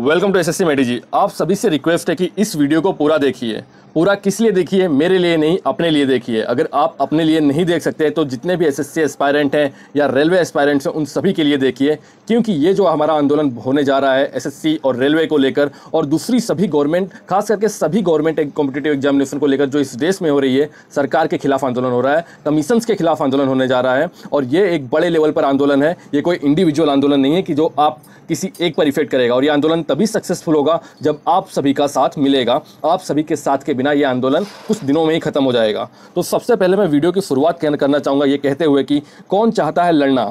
welcome to S S C मेडी जी आप सभी से रिक्वेस्ट है कि इस वीडियो को पूरा देखिए पूरा किस लिए देखिए मेरे लिए नहीं अपने लिए देखिए अगर आप अपने लिए नहीं देख सकते तो जितने भी एस एस एस्पायरेंट हैं या रेलवे एस्पायरेंट्स हैं उन सभी के लिए देखिए क्योंकि ये जो हमारा आंदोलन होने जा रहा है एसएससी और रेलवे को लेकर और दूसरी सभी गवर्नमेंट खास करके सभी गवर्नमेंट कॉम्पिटेटिव एग्जामिनेशन को लेकर जो इस देश में हो रही है सरकार के खिलाफ आंदोलन हो रहा है कमीशन के खिलाफ आंदोलन होने जा रहा है और ये एक बड़े लेवल पर आंदोलन है ये कोई इंडिविजुअल आंदोलन नहीं है कि जो आप किसी एक पर इफेक्ट करेगा और ये आंदोलन तभी सक्सेसफुल होगा जब आप सभी का साथ मिलेगा आप सभी के साथ के बिना बिना ये आंदोलन कुछ दिनों में ही खत्म हो जाएगा तो सबसे पहले मैं वीडियो की शुरुआत करना चाहूँगा ये कहते हुए कि कौन चाहता है लड़ना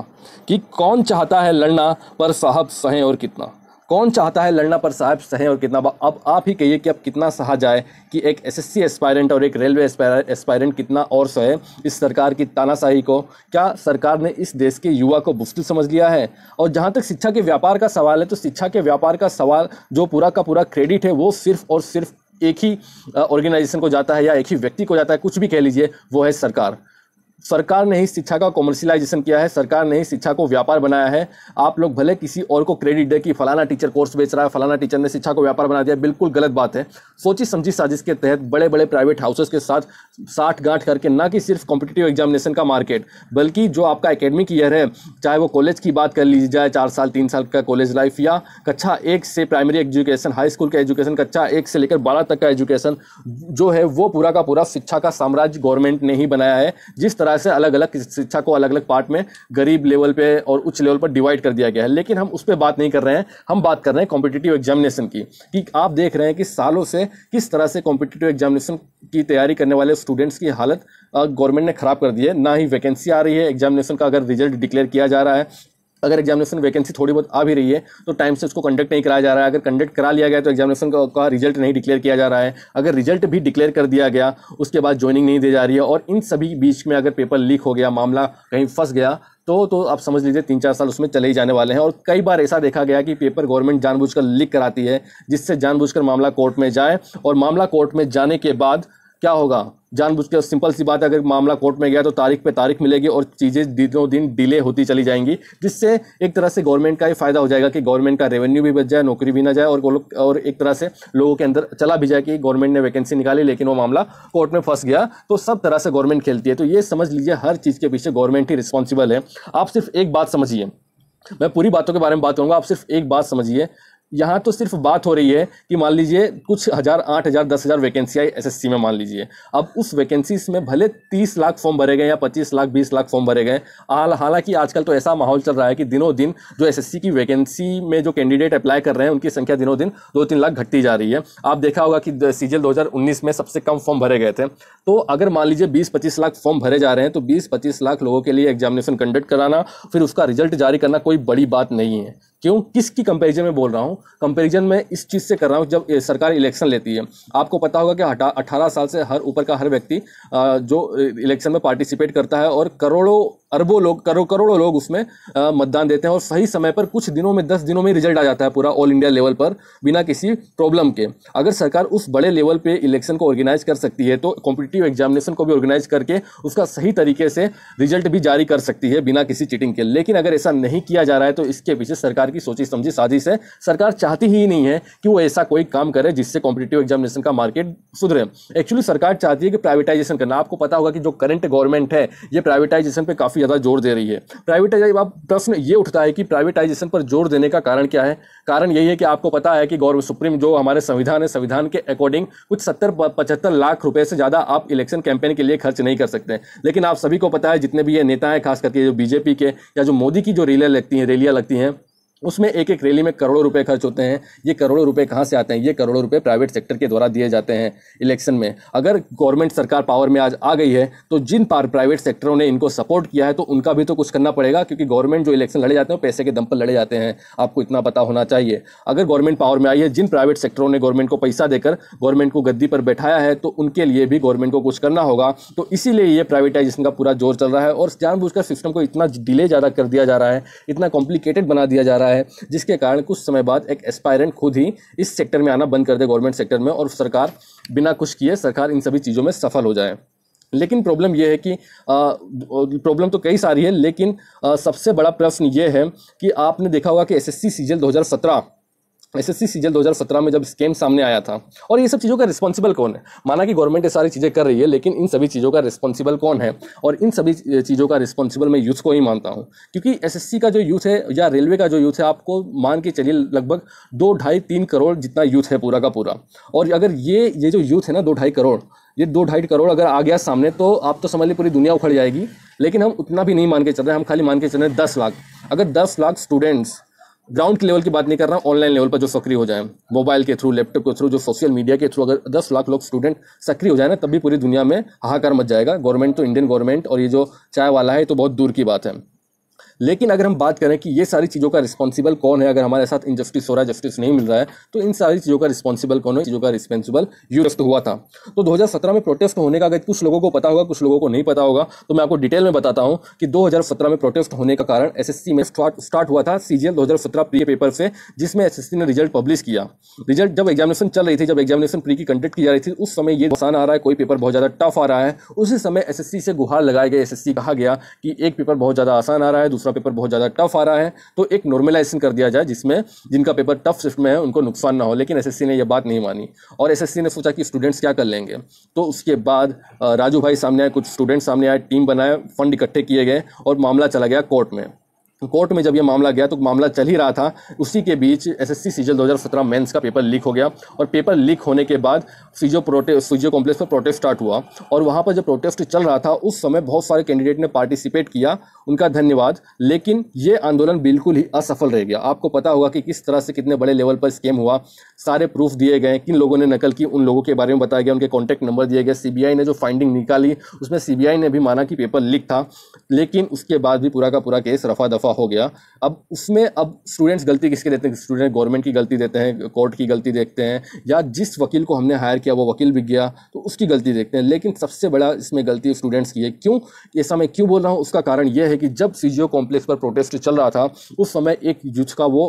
कि कौन चाहता है लड़ना पर साहब सहें और कितना कौन चाहता है लड़ना पर साहब सहें और कितना अब आप ही कहिए कि अब कितना सहा जाए कि एक एसएससी एस्पायरेंट और एक रेलवे एस्पायरेंट कितना और सहे इस सरकार की तानाशाही को क्या सरकार ने इस देश के युवा को बुफ्तु समझ लिया है और जहां तक शिक्षा के व्यापार का सवाल है तो शिक्षा के व्यापार का सवाल जो पूरा का पूरा क्रेडिट है वो सिर्फ और सिर्फ एक ही ऑर्गेनाइजेशन को जाता है या एक ही व्यक्ति को जाता है कुछ भी कह लीजिए वो है सरकार सरकार ने ही शिक्षा का कॉमर्शियलाइजेशन किया है सरकार ने ही शिक्षा को व्यापार बनाया है आप लोग भले किसी और को क्रेडिट दे कि फलाना टीचर कोर्स बेच रहा है फलाना टीचर ने शिक्षा को व्यापार बना दिया बिल्कुल गलत बात है सोची समझी साजिश के तहत बड़े बड़े प्राइवेट हाउसेस के साथ साठ गांठ करके ना कि सिर्फ कॉम्पिटेटिव एग्जामिनेशन का मार्केट बल्कि जो आपका एकेडमिक ईयर है चाहे वो कॉलेज की बात कर ली जाए चार साल तीन साल का कॉलेज लाइफ या कक्षा एक से प्राइमरी एजुकेशन हाई स्कूल का एजुकेशन कक्षा एक से लेकर बारह तक का एजुकेशन जो है वो पूरा का पूरा शिक्षा का साम्राज्य गवर्नमेंट ने ही बनाया है जिस तरह तरह से अलग अलग शिक्षा को अलग अलग पार्ट में गरीब लेवल पे और उच्च लेवल पर डिवाइड कर दिया गया है लेकिन हम उस पर बात नहीं कर रहे हैं हम बात कर रहे हैं कॉम्पिटेटिव एग्जामिनेशन की कि आप देख रहे हैं कि सालों से किस तरह से कॉम्पिटेटिव एग्जामिनेशन की तैयारी करने वाले स्टूडेंट्स की हालत गवर्नमेंट ने खराब कर दी है ना ही वैकेंसी आ रही है एग्जामिनेशन का अगर रिजल्ट डिक्लेयर किया जा रहा है अगर एग्जामिनेशन वैकेंसी थोड़ी बहुत आ भी रही है तो टाइम से उसको कंडक्ट नहीं कराया जा रहा है अगर कंडक्ट करा लिया गया तो एग्जामिनेशन का, का रिजल्ट नहीं डिक्लेयर किया जा रहा है अगर रिजल्ट भी डिक्लेयर कर दिया गया उसके बाद ज्वाइनिंग नहीं दी जा रही है और इन सभी बीच में अगर पेपर लीक हो गया मामला कहीं फंस गया तो तो आप समझ लीजिए तीन चार साल उसमें चले ही जाने वाले हैं और कई बार ऐसा देखा गया कि पेपर गवर्नमेंट जानबूझकर लीक कराती है जिससे जानबूझकर मामला कोर्ट में जाए और मामला कोर्ट में जाने के बाद क्या होगा जानबूझ के सिंपल सी बात है अगर मामला कोर्ट में गया तो तारीख पे तारीख मिलेगी और चीज़ें दिनों दिन डिले होती चली जाएंगी जिससे एक तरह से गवर्नमेंट का ही फायदा हो जाएगा कि गवर्नमेंट का रेवेन्यू भी बच जाए नौकरी भी ना जाए और और एक तरह से लोगों के अंदर चला भी जाए कि गवर्नमेंट ने वैकेंसी निकाली लेकिन वो मामला कोर्ट में फंस गया तो सब तरह से गवर्नमेंट खेलती है तो ये समझ लीजिए हर चीज़ के पीछे गवर्नमेंट ही रिस्पॉन्सिबल है आप सिर्फ एक बात समझिए मैं पूरी बातों के बारे में बात करूँगा आप सिर्फ एक बात समझिए यहाँ तो सिर्फ बात हो रही है कि मान लीजिए कुछ हज़ार आठ हज़ार दस हज़ार वैकेंसी आई एस में मान लीजिए अब उस वैकेंसीज में भले तीस लाख फॉर्म भरे गए या पच्चीस लाख बीस लाख फॉर्म भरे गए हालांकि आजकल तो ऐसा माहौल चल रहा है कि दिनों दिन जो एस की वैकेंसी में जो कैंडिडेट अप्लाई कर रहे हैं उनकी संख्या दिनों दिन दो तीन लाख घटती जा रही है आप देखा होगा कि सी जी में सबसे कम फॉर्म भरे गए थे तो अगर मान लीजिए बीस पच्चीस लाख फॉर्म भरे जा रहे हैं तो बीस पच्चीस लाख लोगों के लिए एग्जामिनेशन कंडक्ट कराना फिर उसका रिजल्ट जारी करना कोई बड़ी बात नहीं है क्यों किसकी कंपैरिजन में बोल रहा हूँ कंपैरिजन में इस चीज़ से कर रहा हूँ जब सरकार इलेक्शन लेती है आपको पता होगा कि अठारह साल से हर ऊपर का हर व्यक्ति जो इलेक्शन में पार्टिसिपेट करता है और करोड़ों अरबों लोग करो करोड़ों लोग उसमें मतदान देते हैं और सही समय पर कुछ दिनों में दस दिनों में रिजल्ट आ जाता है पूरा ऑल इंडिया लेवल पर बिना किसी प्रॉब्लम के अगर सरकार उस बड़े लेवल पे इलेक्शन को ऑर्गेनाइज कर सकती है तो कॉम्पिटिटिव एग्जामिनेशन को भी ऑर्गेनाइज करके उसका सही तरीके से रिजल्ट भी जारी कर सकती है बिना किसी चीटिंग के लेकिन अगर ऐसा नहीं किया जा रहा है तो इसके पीछे सरकार की सोची समझी साजिश है सरकार चाहती ही नहीं है कि वो ऐसा कोई काम करे जिससे कॉम्पिटेटिव एग्जामिनेशन का मार्केट सुधरे एक्चुअली सरकार चाहती है कि प्राइवेटाइजेशन करना आपको पता होगा कि जो करंट गवर्नमेंट है ये प्राइवेटाइजेशन पर काफ़ी ज़्यादा जोर दे रही है प्राइवेटाइज अब प्रश्न ये उठता है कि प्राइवेटाइजेशन पर जोर देने का कारण क्या है कारण यही है कि आपको पता है कि गौरव सुप्रीम जो हमारे संविधान है संविधान के अकॉर्डिंग कुछ सत्तर पचहत्तर लाख रुपए से ज़्यादा आप इलेक्शन कैंपेन के लिए खर्च नहीं कर सकते लेकिन आप सभी को पता है जितने भी ये नेता हैं खास करके जो बीजेपी के या जो मोदी की जो रैलियाँ लगती हैं रैलियाँ लगती हैं उसमें एक एक रैली में करोड़ों रुपए खर्च होते हैं ये करोड़ों रुपए कहाँ से आते हैं ये करोड़ों रुपए प्राइवेट सेक्टर के द्वारा दिए जाते हैं इलेक्शन में अगर गवर्नमेंट सरकार पावर में आज आ गई है तो जिन पार प्राइवेट सेक्टरों ने इनको सपोर्ट किया है तो उनका भी तो कुछ करना पड़ेगा क्योंकि गवर्नमेंट जो इलेक्शन लड़े जाते हैं पैसे के दम पर लड़े जाते हैं आपको इतना पता होना चाहिए अगर गवर्नमेंट पावर में आई है जिन प्राइवेट सेक्टरों ने गवर्नमेंट को पैसा देकर गवर्नमेंट को गद्दी पर बैठाया है तो उनके लिए भी गवर्नमेंट को कुछ करना होगा तो इसीलिए ये प्राइवेटाइजेशन का पूरा जोर चल रहा है और जानबूझकर सिस्टम को इतना डिले ज़्यादा कर दिया जा रहा है इतना कॉम्प्लिकेटेड बना दिया जा रहा है रहा है जिसके कारण कुछ समय बाद एक एस्पायरेंट खुद ही इस सेक्टर में आना बंद कर दे गवर्नमेंट सेक्टर में और सरकार बिना कुछ किए सरकार इन सभी चीज़ों में सफल हो जाए लेकिन प्रॉब्लम यह है कि प्रॉब्लम तो कई सारी है लेकिन आ, सबसे बड़ा प्रश्न ये है कि आपने देखा होगा कि एसएससी सीजल एसएससी सीजल 2017 में जब स्कैम सामने आया था और ये सब चीज़ों का रिस्पॉन्सिबल कौन है माना कि गवर्नमेंट ये सारी चीज़ें कर रही है लेकिन इन सभी चीज़ों का रिस्पॉन्सिबल कौन है और इन सभी चीज़ों का रिस्पॉन्सिबल मैं यूथ को ही मानता हूँ क्योंकि एस का जो यूथ है या रेलवे का जो यूथ है आपको मान के चलिए लगभग दो ढाई तीन करोड़ जितना यूथ है पूरा का पूरा और अगर ये ये जो यूथ है ना दो ढाई करोड़ ये दो ढाई करोड़ अगर आ गया सामने तो आप तो समझ ली पूरी दुनिया उखड़ जाएगी लेकिन हम उतना भी नहीं मान के चल रहे हम खाली मान के चल रहे हैं दस लाख अगर दस लाख स्टूडेंट्स ग्राउंड के लेवल की बात नहीं कर रहा हूँ ऑनलाइन लेवल पर जो सक्रिय हो जाए मोबाइल के थ्रू लैपटॉप के थ्रू जो सोशल मीडिया के थ्रू अगर दस लाख लोग स्टूडेंट सक्रिय हो जाए ना तब भी पूरी दुनिया में हाहाकार मच जाएगा गवर्नमेंट तो इंडियन गवर्नमेंट और ये जो चाय वाला है तो बहुत दूर की बात है लेकिन अगर हम बात करें कि ये सारी चीज़ों का रिस्पॉन्सिबल कौन है अगर हमारे साथ इनजस्टिस हो रहा है जस्टिस नहीं मिल रहा है तो इन सारी चीज़ों का रिस्पॉन्सिबल कौन है चीज़ों का रिस्पॉन्सिबल यूरोस्ट हुआ था तो 2017 में प्रोटेस्ट होने का अगर कुछ लोगों को पता होगा कुछ लोगों को नहीं पता होगा तो मैं आपको डिटेल में बताता हूँ कि दो में प्रोटेस्ट होने का कारण एस में स्टार्ट हुआ था सी जी प्री पेपर से जिसमें एस ने रिजल्ट पब्लिश किया रिजल्ट जब एग्जामिनेशन चल रही थी जब एग्जामिनेशन प्री की कंडक्ट की जा रही थी उस समय ये आसान आ रहा है कोई पेपर बहुत ज़्यादा टफ आ रहा है उसी समय एस से गुहार लगाए गए एस कहा गया कि एक पेपर बहुत ज़्यादा आसान आ रहा है है दूसरा पेपर बहुत ज़्यादा टफ आ रहा है तो एक नॉर्मलाइजेशन कर दिया जाए जिसमें जिनका पेपर टफ शिफ्ट में है उनको नुकसान ना हो लेकिन एस ने यह बात नहीं मानी और एस ने सोचा कि स्टूडेंट्स क्या कर लेंगे तो उसके बाद राजू भाई सामने आए कुछ स्टूडेंट्स सामने आए टीम बनाए फंड इकट्ठे किए गए और मामला चला गया कोर्ट में कोर्ट में जब यह मामला गया तो मामला चल ही रहा था उसी के बीच एसएससी सीजल 2017 मेंस का पेपर लीक हो गया और पेपर लीक होने के बाद सीजो प्रोटे सीजो कॉम्प्लेक्स पर प्रोटेस्ट स्टार्ट हुआ और वहाँ पर जब प्रोटेस्ट चल रहा था उस समय बहुत सारे कैंडिडेट ने पार्टिसिपेट किया उनका धन्यवाद लेकिन ये आंदोलन बिल्कुल ही असफल रह गया आपको पता होगा कि किस तरह से कितने बड़े लेवल पर स्कैम हुआ सारे प्रूफ दिए गए किन लोगों ने नकल की उन लोगों के बारे में बताया गया उनके कॉन्टैक्ट नंबर दिए गए सीबीआई ने जो फाइंडिंग निकाली उसमें सीबीआई ने भी माना कि पेपर लीक था लेकिन उसके बाद भी पूरा का पूरा केस रफा दफा मुनाफा हो गया अब उसमें अब स्टूडेंट्स गलती किसके देते हैं स्टूडेंट गवर्नमेंट की गलती देते हैं कोर्ट की गलती देखते हैं या जिस वकील को हमने हायर किया वो वकील भी गया तो उसकी गलती देखते हैं लेकिन सबसे बड़ा इसमें गलती स्टूडेंट्स की है क्यों ऐसा मैं क्यों बोल रहा हूँ उसका कारण यह है कि जब सी कॉम्प्लेक्स पर प्रोटेस्ट चल रहा था उस समय एक यूथ का वो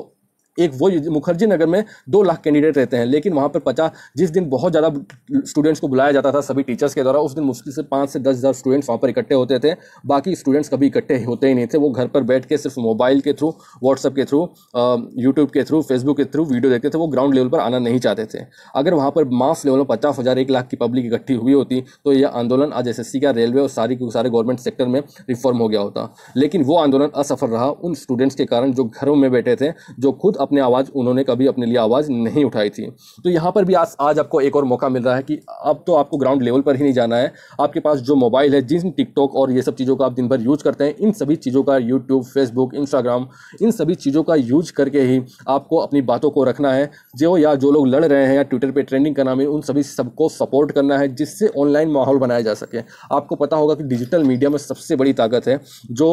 एक वो मुखर्जी नगर में दो लाख कैंडिडेट रहते हैं लेकिन वहाँ पर पचास जिस दिन बहुत ज़्यादा स्टूडेंट्स को बुलाया जाता था सभी टीचर्स के द्वारा उस दिन मुश्किल से पाँच से दस हज़ार स्टूडेंट्स वहाँ पर इकट्ठे होते थे बाकी स्टूडेंट्स कभी इकट्ठे होते ही नहीं थे वो घर पर बैठ के सिर्फ मोबाइल के थ्रू व्हाट्सअप के थ्रू यूट्यूब के थ्रू फेसबुक के थ्रू वीडियो देखते थे वो ग्राउंड लेवल पर आना नहीं चाहते थे अगर वहाँ पर मास लेवल में पचास हज़ार एक लाख की पब्लिक इकट्ठी हुई होती तो यह आंदोलन आज एस का रेलवे और सारी सारे गवर्नमेंट सेक्टर में रिफॉर्म हो गया होता लेकिन वो आंदोलन असफल रहा उन स्टूडेंट्स के कारण जो घरों में बैठे थे जो खुद अपने आवाज़ उन्होंने कभी अपने लिए आवाज़ नहीं उठाई थी तो यहाँ पर भी आज आज आपको एक और मौका मिल रहा है कि अब तो आपको ग्राउंड लेवल पर ही नहीं जाना है आपके पास जो मोबाइल है जिन टिकटॉक और ये सब चीज़ों का आप दिन भर यूज करते हैं इन सभी चीज़ों का यूट्यूब फेसबुक इंस्टाग्राम इन सभी चीज़ों का यूज करके ही आपको अपनी बातों को रखना है जो या जो लोग लड़ रहे हैं या ट्विटर पर ट्रेंडिंग करना में है उन सभी सबको सपोर्ट करना है जिससे ऑनलाइन माहौल बनाया जा सके आपको पता होगा कि डिजिटल मीडिया में सबसे बड़ी ताकत है जो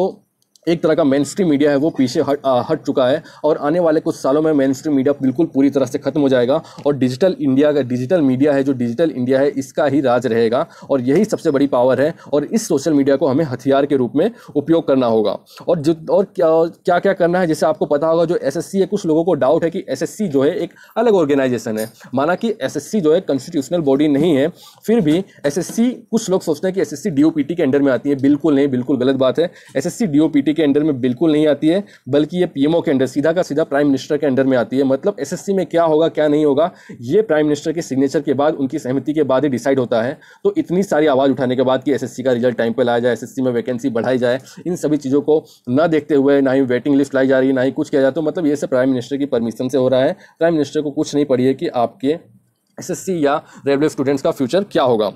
एक तरह का मेन स्ट्रीम मीडिया है वो पीछे हट आ, हट चुका है और आने वाले कुछ सालों में मेन स्ट्रीम मीडिया बिल्कुल पूरी तरह से खत्म हो जाएगा और डिजिटल इंडिया का डिजिटल मीडिया है जो डिजिटल इंडिया है इसका ही राज रहेगा और यही सबसे बड़ी पावर है और इस सोशल मीडिया को हमें हथियार के रूप में उपयोग करना होगा और जो और क्या क्या क्या करना है जैसे आपको पता होगा जो एस है कुछ लोगों को डाउट है कि एस जो है एक अलग ऑर्गेनाइजेशन है माना कि एस जो है कॉन्स्टिट्यूशनल बॉडी नहीं है फिर भी एस कुछ लोग सोचते हैं कि एस एस के अंडर में आती है बिल्कुल नहीं बिल्कुल गलत बात है एस एस के अंडर में बिल्कुल नहीं आती है बल्कि ये पीएमओ के अंडर सीधा का सीधा प्राइम मिनिस्टर के अंडर में आती है मतलब एसएससी में क्या होगा क्या नहीं होगा ये प्राइम मिनिस्टर के सिग्नेचर के बाद उनकी सहमति के बाद ही डिसाइड होता है तो इतनी सारी आवाज़ उठाने के बाद कि एस का रिजल्ट टाइम पर लाया जाए एस में वैकेंसी बढ़ाई जाए इन सभी चीज़ों को न देखते हुए ना ही वेटिंग लिस्ट लाई जा रही है ना ही कुछ किया जाए तो मतलब ये सब प्राइम मिनिस्टर की परमिशन से हो रहा है प्राइम मिनिस्टर को कुछ नहीं पड़ी है कि आपके एसएससी या रेलवे स्टूडेंट्स का फ्यूचर क्या होगा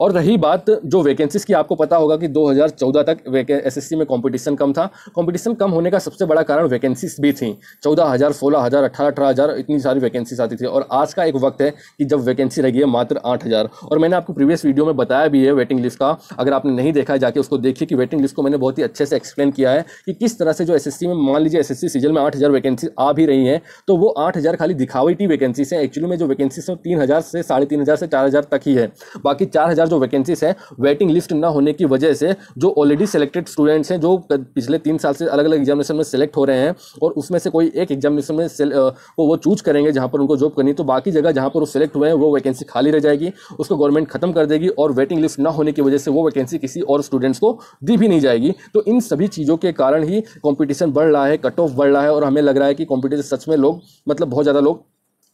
और रही बात जो वैकेंसीज की आपको पता होगा कि 2014 तक एस एस में कंपटीशन कम था कंपटीशन कम होने का सबसे बड़ा कारण वैकेंसीज भी थी चौदह हज़ार सोलह हज़ार अठारह अठारह हज़ार इतनी सारी वैकेंसीज आती थी और आज का एक वक्त है कि जब वैकेंसी रही है मात्र आठ हज़ार और मैंने आपको प्रीवियस वीडियो में बताया भी है वेटिंग लिस्ट का अगर आपने नहीं देखा जाके उसको देखिए कि वेटिंग लिस्ट को मैंने बहुत ही अच्छे से एक्सप्लेन किया है कि किस तरह से जो एस में मान लीजिए एस सीजन में आठ हज़ार वैकेंसी आ भी रही हैं तो वो आठ हज़ार खाली दिखावटी वैकेंसीज हैं एक्चुअली में जो वैकेंसीज हैं तीन हज़ार से साढ़े तीन हज़ार से चार हज़ार तक ही है बाकी चार हज़ार हज़ार जो वैकेंसीज हैं वेटिंग लिस्ट ना होने की वजह से जो ऑलरेडी सेलेक्टेड स्टूडेंट्स हैं जो पिछले तीन साल से अलग अलग एग्जामिनेशन में सेलेक्ट हो रहे हैं और उसमें से कोई एक एग्जामिनेशन में को वो चूज करेंगे जहाँ पर उनको जॉब करनी तो बाकी जगह जहाँ पर वो सिलेक्ट हुए हैं वो वैकेंसी खाली रह जाएगी उसको गवर्नमेंट खत्म कर देगी और वेटिंग लिस्ट ना होने की वजह से वो वैकेंसी किसी और स्टूडेंट्स को दी भी नहीं जाएगी तो इन सभी चीज़ों के कारण ही कॉम्पिटिशन बढ़ रहा है कट ऑफ बढ़ रहा है और हमें लग रहा है कि कॉम्पिटिशन सच में लोग मतलब बहुत ज़्यादा लोग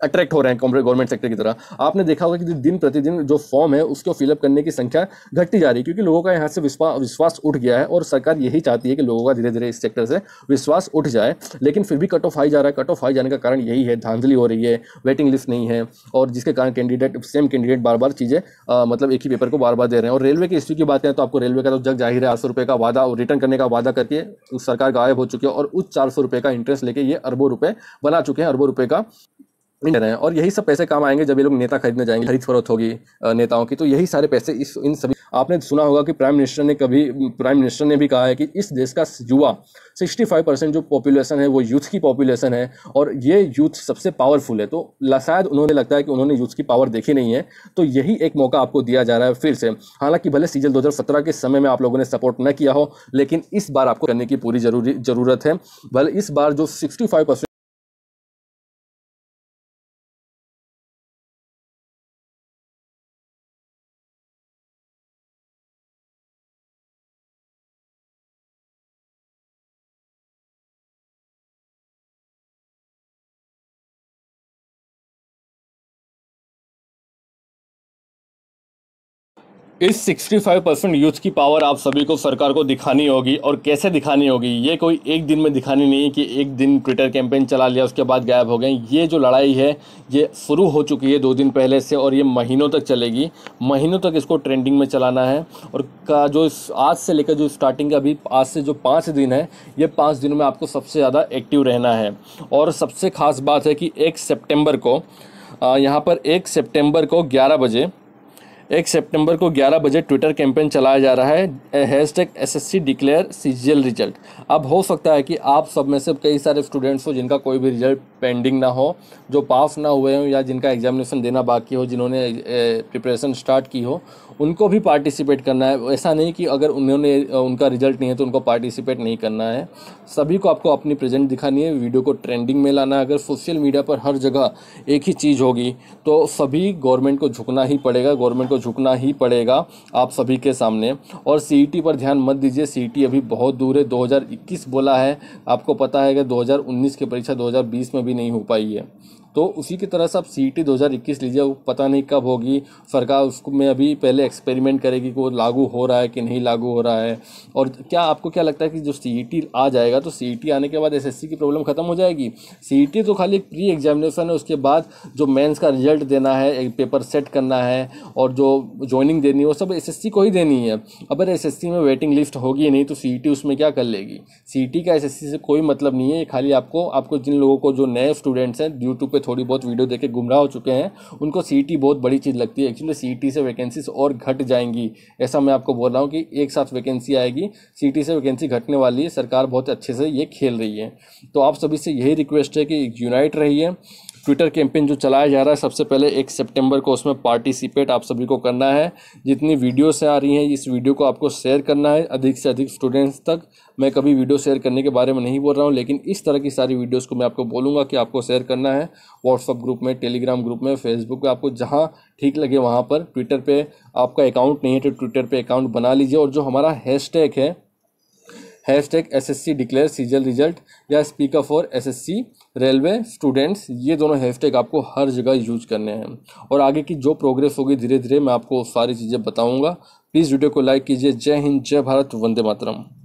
अट्रैक्ट हो रहे हैं गवर्नमेंट सेक्टर की तरह आपने देखा होगा कि दिन प्रतिदिन जो फॉर्म है उसको फिलअप करने की संख्या घटती जा रही है क्योंकि लोगों का यहाँ से विश्वास उठ गया है और सरकार यही चाहती है कि लोगों का धीरे धीरे इस सेक्टर से विश्वास उठ जाए लेकिन फिर भी कट ऑफ हाई जा रहा है कट ऑफ हाई जाने का कारण यही है धांधली हो रही है वेटिंग लिस्ट नहीं है और जिसके कारण कैंडिडेट सेम कैंडिडेट बार बार चीज़ें मतलब एक ही पेपर को बार बार दे रहे हैं और रेलवे की हिस्ट्री की बात करें तो आपको रेलवे का तो जग जाहिर है आठ सौ का वादा और रिटर्न करने का वादा करके सरकार गायब हो चुकी है और उस चार सौ का इंटरेस्ट लेके ये अरबों रुपये बना चुके हैं अरबों रुपये का रहे हैं और यही सब पैसे काम आएंगे जब ये लोग नेता खरीदने जाएंगे खरीद फरोख्त होगी नेताओं की तो यही सारे पैसे इस इन सभी आपने सुना होगा कि प्राइम मिनिस्टर ने कभी प्राइम मिनिस्टर ने भी कहा है कि इस देश का युवा 65 परसेंट जो पॉपुलेशन है वो यूथ की पॉपुलेशन है और ये यूथ सबसे पावरफुल है तो शायद उन्होंने लगता है कि उन्होंने यूथ की पावर देखी नहीं है तो यही एक मौका आपको दिया जा रहा है फिर से हालांकि भले सीजन दो के समय में आप लोगों ने सपोर्ट न किया हो लेकिन इस बार आपको करने की पूरी जरूरी ज़रूरत है भले इस बार जो सिक्सटी इस 65 परसेंट यूथ की पावर आप सभी को सरकार को दिखानी होगी और कैसे दिखानी होगी ये कोई एक दिन में दिखानी नहीं कि एक दिन ट्विटर कैंपेन चला लिया उसके बाद गायब हो गए ये जो लड़ाई है ये शुरू हो चुकी है दो दिन पहले से और ये महीनों तक चलेगी महीनों तक इसको ट्रेंडिंग में चलाना है और का जो आज से लेकर जो स्टार्टिंग का अभी आज से जो पाँच दिन है ये पाँच दिनों में आपको सबसे ज़्यादा एक्टिव रहना है और सबसे ख़ास बात है कि एक सेप्टेम्बर को यहाँ पर एक सेप्टेम्बर को ग्यारह बजे एक सितंबर को 11 बजे ट्विटर कैंपेन चलाया जा रहा है hashtag S S C declare CGL result अब हो सकता है कि आप सब में से कई सारे स्टूडेंट्स हो जिनका कोई भी रिजल्ट पेंडिंग ना हो जो पास ना हुए हों या जिनका एग्जामिनेशन देना बाकी हो जिन्होंने प्रिपरेशन स्टार्ट की हो उनको भी पार्टिसिपेट करना है ऐसा नहीं कि अगर उन्होंने उनका रिजल्ट नहीं है तो उनको पार्टिसिपेट नहीं करना है सभी को आपको अपनी प्रेजेंट दिखानी है वीडियो को ट्रेंडिंग में लाना है अगर सोशल मीडिया पर हर जगह एक ही चीज़ होगी तो सभी गवर्नमेंट को झुकना ही पड़ेगा गवर्नमेंट को झुकना ही पड़ेगा आप सभी के सामने और सी e पर ध्यान मत दीजिए सी e अभी बहुत दूर है दो बोला है आपको पता है कि दो की परीक्षा दो में भी नहीं हो पाई है तो उसी की तरह से आप सी टी लीजिए वो पता नहीं कब होगी सरकार उसको में अभी पहले एक्सपेरिमेंट करेगी कि वो लागू हो रहा है कि नहीं लागू हो रहा है और क्या आपको क्या लगता है कि जो सी आ जाएगा तो सी आने के बाद एस की प्रॉब्लम ख़त्म हो जाएगी सी तो खाली एक प्री एग्जामिनेशन है उसके बाद जो मेन्स का रिजल्ट देना है एक पेपर सेट करना है और जो ज्वाइनिंग देनी है वो सब एस को ही देनी है अगर एस में वेटिंग लिस्ट होगी नहीं तो सी उसमें क्या कर लेगी सी का एस से कोई मतलब नहीं है खाली आपको आपको जिन लोगों को जो नए स्टूडेंट्स हैं ड्यू टू पे पे थोड़ी बहुत वीडियो देख के गुमराह हो चुके हैं उनको सी बहुत बड़ी चीज़ लगती है एक्चुअली सी से वैकेंसीज और घट जाएंगी ऐसा मैं आपको बोल रहा हूँ कि एक साथ वैकेंसी आएगी सी से वैकेंसी घटने वाली है सरकार बहुत अच्छे से ये खेल रही है तो आप सभी से यही रिक्वेस्ट है कि यूनाइट रहिए ट्विटर कैंपेन जो चलाया जा रहा है सबसे पहले एक सितंबर को उसमें पार्टिसिपेट आप सभी को करना है जितनी वीडियो से आ रही हैं इस वीडियो को आपको शेयर करना है अधिक से अधिक स्टूडेंट्स तक मैं कभी वीडियो शेयर करने के बारे में नहीं बोल रहा हूँ लेकिन इस तरह की सारी वीडियोज़ को मैं आपको बोलूँगा कि आपको शेयर करना है व्हाट्सअप ग्रुप में टेलीग्राम ग्रुप में फेसबुक पर आपको जहाँ ठीक लगे वहाँ पर ट्विटर पर आपका अकाउंट नहीं है तो ट्विटर पर अकाउंट बना लीजिए और जो हमारा हैश है hashtag S S C declare CGL result या speaker for S S C railway students ये दोनों हैश टैग आपको हर जगह यूज करने हैं और आगे की जो प्रोग्रेस होगी धीरे धीरे मैं आपको सारी चीज़ें बताऊँगा प्लीज़ वीडियो को लाइक कीजिए जय हिंद जय भारत वंदे मातरम